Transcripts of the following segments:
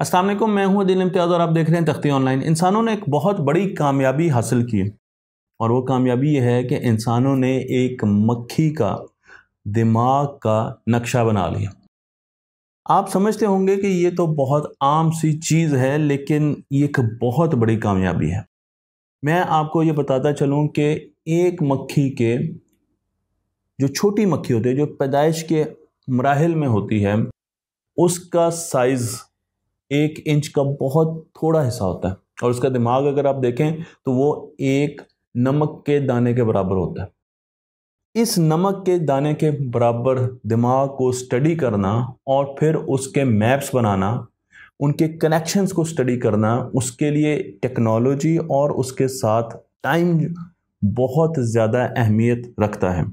असलम मैं हूँ दिल इम्तियाज़ और आप देख रहे हैं तख्ती ऑनलाइन इंसानों ने एक बहुत बड़ी कामयाबी हासिल की और वो कामयाबी यह है कि इंसानों ने एक मक्खी का दिमाग का नक्शा बना लिया आप समझते होंगे कि ये तो बहुत आम सी चीज़ है लेकिन ये एक बहुत बड़ी कामयाबी है मैं आपको ये बताता चलूँ कि एक मक्खी के जो छोटी मक्खी होती है जो पैदाइश के मराहल में होती है उसका साइज़ एक इंच का बहुत थोड़ा हिस्सा होता है और उसका दिमाग अगर आप देखें तो वो एक नमक के दाने के बराबर होता है इस नमक के दाने के बराबर दिमाग को स्टडी करना और फिर उसके मैप्स बनाना उनके कनेक्शंस को स्टडी करना उसके लिए टेक्नोलॉजी और उसके साथ टाइम बहुत ज़्यादा अहमियत रखता है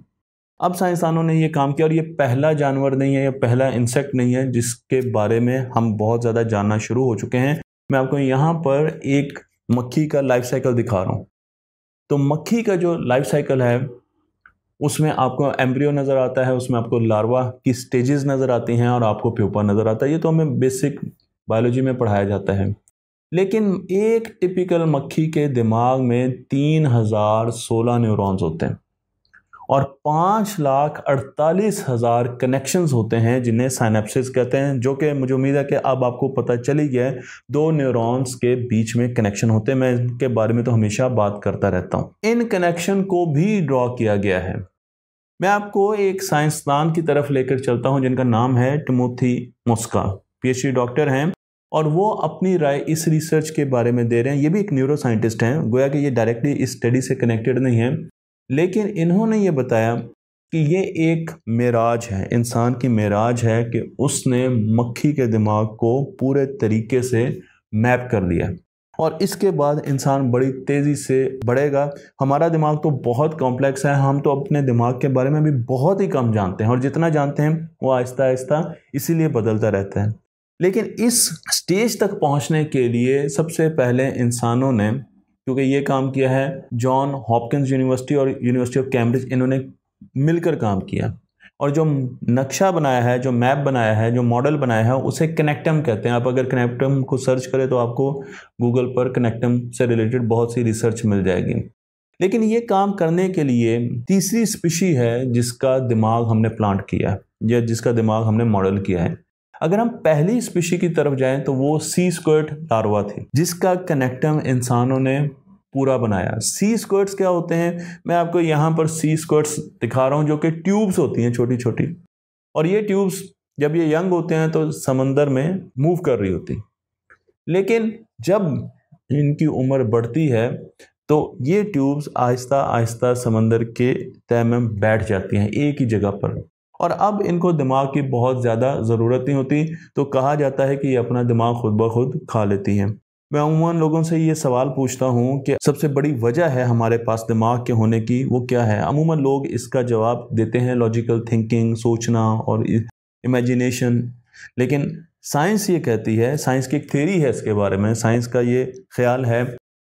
अब साइंसदानों ने ये काम किया और ये पहला जानवर नहीं है या पहला इंसेक्ट नहीं है जिसके बारे में हम बहुत ज़्यादा जानना शुरू हो चुके हैं मैं आपको यहाँ पर एक मक्खी का लाइफ साइकिल दिखा रहा हूँ तो मक्खी का जो लाइफ साइकिल है उसमें आपको एम्ब्रियो नज़र आता है उसमें आपको लार्वा की स्टेजेस नज़र आती हैं और आपको प्यूपा नज़र आता है ये तो हमें बेसिक बायोलॉजी में पढ़ाया जाता है लेकिन एक टिपिकल मक्खी के दिमाग में तीन हज़ार सोलह न्यूरॉन्स होते हैं और पाँच लाख अड़तालीस हज़ार कनेक्शन होते हैं जिन्हें साइनेप्सिस कहते हैं जो कि मुझे उम्मीद है कि अब आपको पता चली गया है दो न्यूरॉन्स के बीच में कनेक्शन होते हैं मैं इनके बारे में तो हमेशा बात करता रहता हूँ इन कनेक्शन को भी ड्रॉ किया गया है मैं आपको एक साइंसदान की तरफ लेकर चलता हूँ जिनका नाम है टमोथी मुस्का पी डॉक्टर हैं और वो अपनी राय इस रिसर्च के बारे में दे रहे हैं ये भी एक न्यूरो साइंटिस्ट हैं गोया कि ये डायरेक्टली इस स्टडी से कनेक्टेड नहीं है लेकिन इन्होंने ये बताया कि ये एक मेराज है इंसान की मेराज है कि उसने मक्खी के दिमाग को पूरे तरीके से मैप कर दिया और इसके बाद इंसान बड़ी तेज़ी से बढ़ेगा हमारा दिमाग तो बहुत कॉम्प्लेक्स है हम तो अपने दिमाग के बारे में भी बहुत ही कम जानते हैं और जितना जानते हैं वो आहिस्ता आहिस्ता इसीलिए बदलता रहता है लेकिन इस स्टेज तक पहुंचने के लिए सबसे पहले इंसानों ने क्योंकि ये काम किया है जॉन हॉपकिंस यूनिवर्सिटी और यूनिवर्सिटी ऑफ कैम्ब्रिज इन्होंने मिलकर काम किया और जो नक्शा बनाया है जो मैप बनाया है जो मॉडल बनाया है उसे कनेक्टम कहते हैं आप अगर कनेक्टम को सर्च करें तो आपको गूगल पर कनेक्टम से रिलेटेड बहुत सी रिसर्च मिल जाएगी लेकिन ये काम करने के लिए तीसरी स्पीशी है जिसका दिमाग हमने प्लांट किया है या जिसका दिमाग हमने मॉडल किया है अगर हम पहली स्पीशी की तरफ जाएं तो वो सी स्क्वेट लार्वा थी जिसका कनेक्टम इंसानों ने पूरा बनाया सी स्क्वर्ट्स क्या होते हैं मैं आपको यहाँ पर सी स्क्वर्ट्स दिखा रहा हूँ जो कि ट्यूब्स होती हैं छोटी छोटी और ये ट्यूब्स जब ये यंग होते हैं तो समंदर में मूव कर रही होती लेकिन जब इनकी उम्र बढ़ती है तो ये ट्यूब्स आहिस्ता आहिस्ता समंदर के तय में बैठ जाती हैं एक ही जगह पर और अब इनको दिमाग की बहुत ज़्यादा ज़रूरत नहीं होती तो कहा जाता है कि ये अपना दिमाग खुद ब खुद खा लेती हैं मैं अमूमन लोगों से ये सवाल पूछता हूँ कि सबसे बड़ी वजह है हमारे पास दिमाग के होने की वो क्या है अमूमन लोग इसका जवाब देते हैं लॉजिकल थिंकिंग सोचना और इमेजिनेशन लेकिन साइंस ये कहती है साइंस की एक थेरी है इसके बारे में साइंस का ये ख्याल है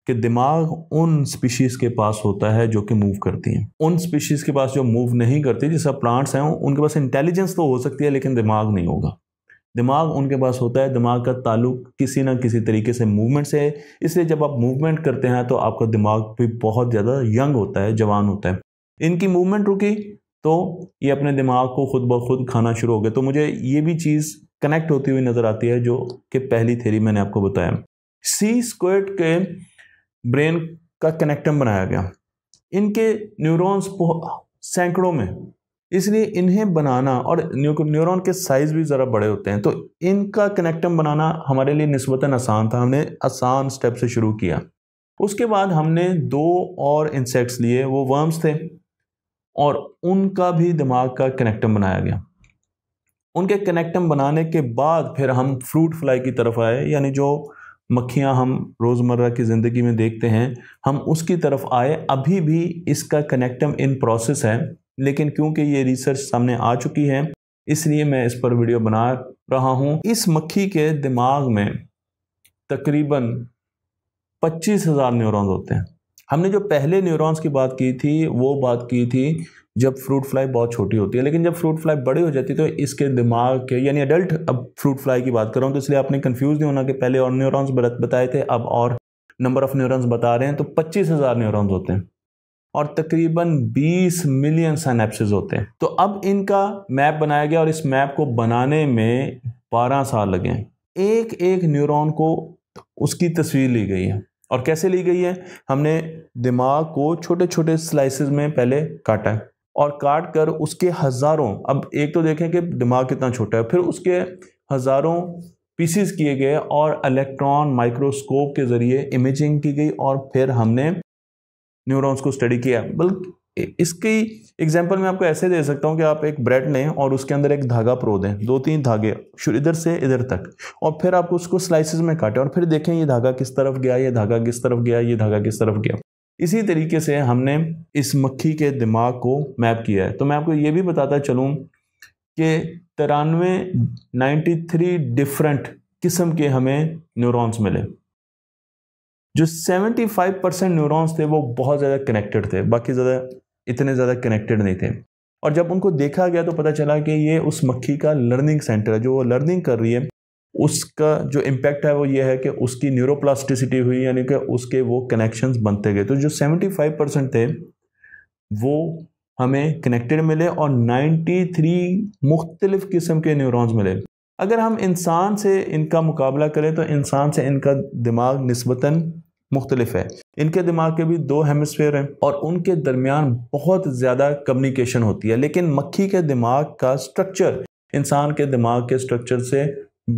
कि दिमाग उन स्पीशीज़ के पास होता है जो कि मूव करती हैं उन स्पीशीज़ के पास जो मूव नहीं करती जैसा प्लांट्स हैं उनके पास इंटेलिजेंस तो हो सकती है लेकिन दिमाग नहीं होगा दिमाग उनके पास होता है दिमाग का ताल्लुक किसी ना किसी तरीके से मूवमेंट से है इसलिए जब आप मूवमेंट करते हैं तो आपका दिमाग भी बहुत ज़्यादा यंग होता है जवान होता है इनकी मूवमेंट रुकी तो ये अपने दिमाग को खुद ब खुद खाना शुरू हो गया तो मुझे ये भी चीज़ कनेक्ट होती हुई नज़र आती है जो कि पहली थेरी मैंने आपको बताया सी स्क्वेट के ब्रेन का कनेक्टम बनाया गया इनके न्यूरोन्स सैकड़ों में इसलिए इन्हें बनाना और न्यूरॉन के साइज़ भी ज़रा बड़े होते हैं तो इनका कनेक्टम बनाना हमारे लिए नस्बता आसान था हमने आसान स्टेप से शुरू किया उसके बाद हमने दो और इंसेक्ट्स लिए वो वर्म्स थे और उनका भी दिमाग का कनेक्टम बनाया गया उनके कनेक्टम बनाने के बाद फिर हम फ्रूट फ्लाई की तरफ आए यानी जो मक्खियाँ हम रोज़मर्रा की ज़िंदगी में देखते हैं हम उसकी तरफ आए अभी भी इसका कनेक्टम इन प्रोसेस है लेकिन क्योंकि ये रिसर्च सामने आ चुकी है इसलिए मैं इस पर वीडियो बना रहा हूँ इस मक्खी के दिमाग में तकरीबन पच्चीस हज़ार न्यूरोन्स होते हैं हमने जो पहले न्यूरॉन्स की बात की थी वो बात की थी जब फ्रूट फ्लाई बहुत छोटी होती है लेकिन जब फ्रूट फ्लाई बड़ी हो जाती है तो इसके दिमाग के यानी अडल्ट अब फ्रूट फ्लाई की बात कर रहा हूँ तो इसलिए आपने कन्फ्यूज़ नहीं होना कि पहले और न्यूरॉन्स बताए थे अब और नंबर ऑफ़ न्यूरॉन्स बता रहे हैं तो पच्चीस हज़ार न्यूरॉन्स होते हैं और तकरीबन 20 मिलियन सनैप्सिस होते हैं तो अब इनका मैप बनाया गया और इस मैप को बनाने में 12 साल लगे हैं एक एक न्यूरॉन को उसकी तस्वीर ली गई है और कैसे ली गई है हमने दिमाग को छोटे छोटे स्लाइसेस में पहले काटा है और काट कर उसके हज़ारों अब एक तो देखें कि दिमाग कितना छोटा है फिर उसके हज़ारों पीसीस किए गए और इलेक्ट्रॉन माइक्रोस्कोप के ज़रिए इमेजिंग की गई और फिर हमने न्यूरॉन्स को स्टडी किया बल्कि इसकी एग्जाम्पल मैं आपको ऐसे दे सकता हूँ कि आप एक ब्रेड लें और उसके अंदर एक धागा प्रो दें दो तीन धागे इधर से इधर तक और फिर आप उसको स्लाइसिस में काटें और फिर देखें ये धागा किस तरफ गया ये धागा किस तरफ गया ये धागा किस तरफ गया इसी तरीके से हमने इस मक्खी के दिमाग को मैप किया है तो मैं आपको ये भी बताता चलूँ कि तिरानवे नाइन्टी थ्री डिफरेंट किस्म के हमें न्यूरॉन्स मिले जो 75 परसेंट न्यूरॉन्स थे वो बहुत ज़्यादा कनेक्टेड थे बाकी ज़्यादा इतने ज़्यादा कनेक्टेड नहीं थे और जब उनको देखा गया तो पता चला कि ये उस मक्खी का लर्निंग सेंटर है जो वो लर्निंग कर रही है उसका जो इम्पैक्ट है वो ये है कि उसकी न्यूरोप्लास्टिसिटी हुई यानी कि उसके वो कनेक्शन बनते गए तो जो 75 परसेंट थे वो हमें कनेक्टेड मिले और 93 मुख्तलिफ़ किस्म के न्यूरॉन्स मिले अगर हम इंसान से इनका मुकाबला करें तो इंसान से इनका दिमाग नस्बता मुख्तलिफ है इनके दिमाग के भी दो हेमस्फेयर हैं और उनके दरमियान बहुत ज़्यादा कम्युनिकेशन होती है लेकिन मक्खी के दिमाग का स्ट्रक्चर इंसान के दिमाग के स्ट्रक्चर से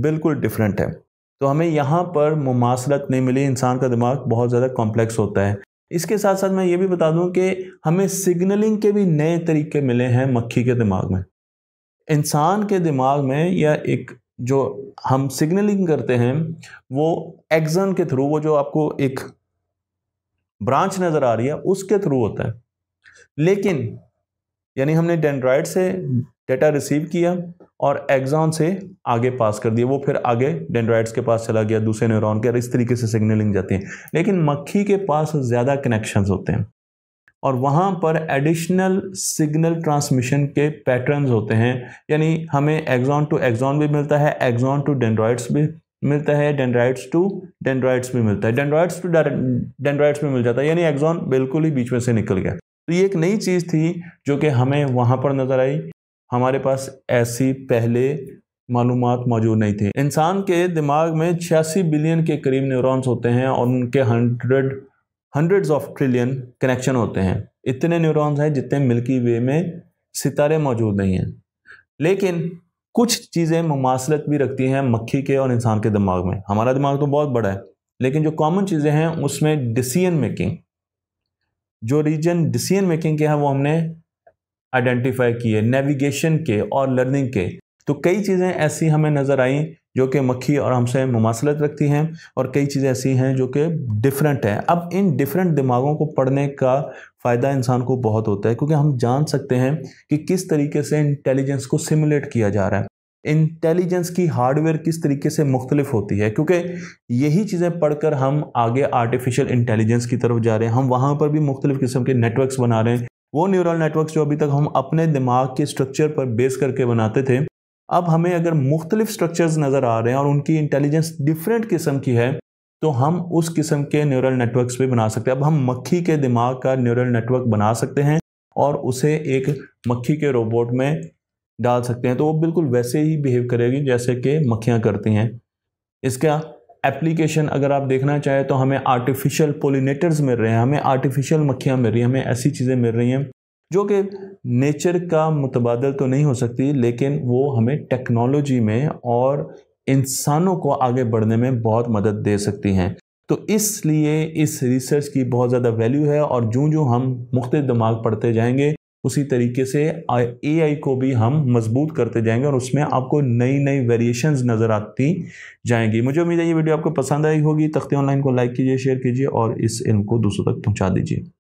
बिल्कुल डिफरेंट है तो हमें यहाँ पर मुमासलत नहीं मिली इंसान का दिमाग बहुत ज़्यादा कॉम्प्लेक्स होता है इसके साथ साथ मैं ये भी बता दूँ कि हमें सिग्नलिंग के भी नए तरीके मिले हैं मक्खी के दिमाग में इंसान के दिमाग में या एक जो हम सिग्नलिंग करते हैं वो एक्जन के थ्रू वो जो आपको एक ब्रांच नज़र आ रही है उसके थ्रू होता है लेकिन यानी हमने डेंड्राइड से डेटा रिसीव किया और एग्जॉन से आगे पास कर दिया वो फिर आगे डेंड्राइड्स के पास चला गया दूसरे न्यूरॉन के इस तरीके से सिग्नलिंग जाती है लेकिन मक्खी के पास ज़्यादा कनेक्शंस होते हैं और वहाँ पर एडिशनल सिग्नल ट्रांसमिशन के पैटर्न्स होते हैं यानी हमें एग्जॉन टू एग्जॉन भी मिलता है एग्जॉन टू डेंड्रॉइड्स भी मिलता है डेंड्राइड्स टू डेंड्राइड्स भी मिलता है डेंड्राइड्स टू डेंड्राइड्स में मिल जाता है यानी एग्जॉन बिल्कुल ही बीच में से निकल गया तो ये एक नई चीज़ थी जो कि हमें वहाँ पर नज़र आई हमारे पास ऐसी पहले मालूम मौजूद नहीं थी इंसान के दिमाग में छियासी बिलियन के करीब न्यूरॉन्स होते हैं और उनके hundred hundreds of trillion connection होते हैं इतने न्यूरॉन्स हैं जितने मिल्की वे में सितारे मौजूद नहीं हैं लेकिन कुछ चीज़ें मुमासलत भी रखती हैं मक्खी के और इंसान के दिमाग में हमारा दिमाग तो बहुत बड़ा है लेकिन जो कॉमन चीज़ें हैं उसमें डिसीजन मेकिंग जो रीजन डिसीजन मेकिंग के हैं वो हमने आइडेंटिफाई किए नेविगेशन के और लर्निंग के तो कई चीज़ें ऐसी हमें नज़र आई जो कि मक्खी और हमसे मुमासिलत रखती हैं और कई चीज़ें ऐसी हैं जो कि डिफरेंट हैं अब इन डिफरेंट दिमागों को पढ़ने का फ़ायदा इंसान को बहुत होता है क्योंकि हम जान सकते हैं कि किस तरीके से इंटेलिजेंस को सिमुलेट किया जा रहा है इंटेलिजेंस की हार्डवेयर किस तरीके से मुख्तलिफ होती है क्योंकि यही चीज़ें पढ़कर हम आगे आर्टिफिशियल इंटेलिजेंस की तरफ जा रहे हैं हम वहाँ पर भी मुख्तलिफ किस्म के नेटवर्क्स बना रहे हैं वो न्यूरल नेटवर्क्स जो अभी तक हम अपने दिमाग के स्ट्रक्चर पर बेस करके बनाते थे अब हमें अगर मुख्तलिफ स्ट्रक्चर्स नज़र आ रहे हैं और उनकी इंटेलिजेंस डिफरेंट किस्म की है तो हम उस किस्म के न्यूरल नेटवर्क्स भी बना सकते हैं अब हम मक्खी के दिमाग का न्यूरल नेटवर्क बना सकते हैं और उसे एक मक्खी के रोबोट में डाल सकते हैं तो वो बिल्कुल वैसे ही बिहेव करेगी जैसे कि मक्खियाँ करती हैं इसका एप्लीकेशन अगर आप देखना चाहें तो हमें आर्टिफिशियल पोलिनेटर्स मिल रहे हैं हमें आर्टिफिशियल मक्खियाँ मिल रही हैं हमें ऐसी चीज़ें मिल रही हैं जो कि नेचर का मुतबादल तो नहीं हो सकती लेकिन वो हमें टेक्नोलॉजी में और इंसानों को आगे बढ़ने में बहुत मदद दे सकती हैं तो इसलिए इस रिसर्च की बहुत ज़्यादा वैल्यू है और जो जो हम मुख्त दिमाग पढ़ते जाएंगे उसी तरीके से ए आई को भी हम मजबूत करते जाएंगे और उसमें आपको नई नई वेरिएशंस नज़र आती जाएंगी मुझे उम्मीद है ये वीडियो आपको पसंद आई होगी तख्ती ऑनलाइन को लाइक कीजिए शेयर कीजिए और इस इल्म को दूसरों तक पहुँचा दीजिए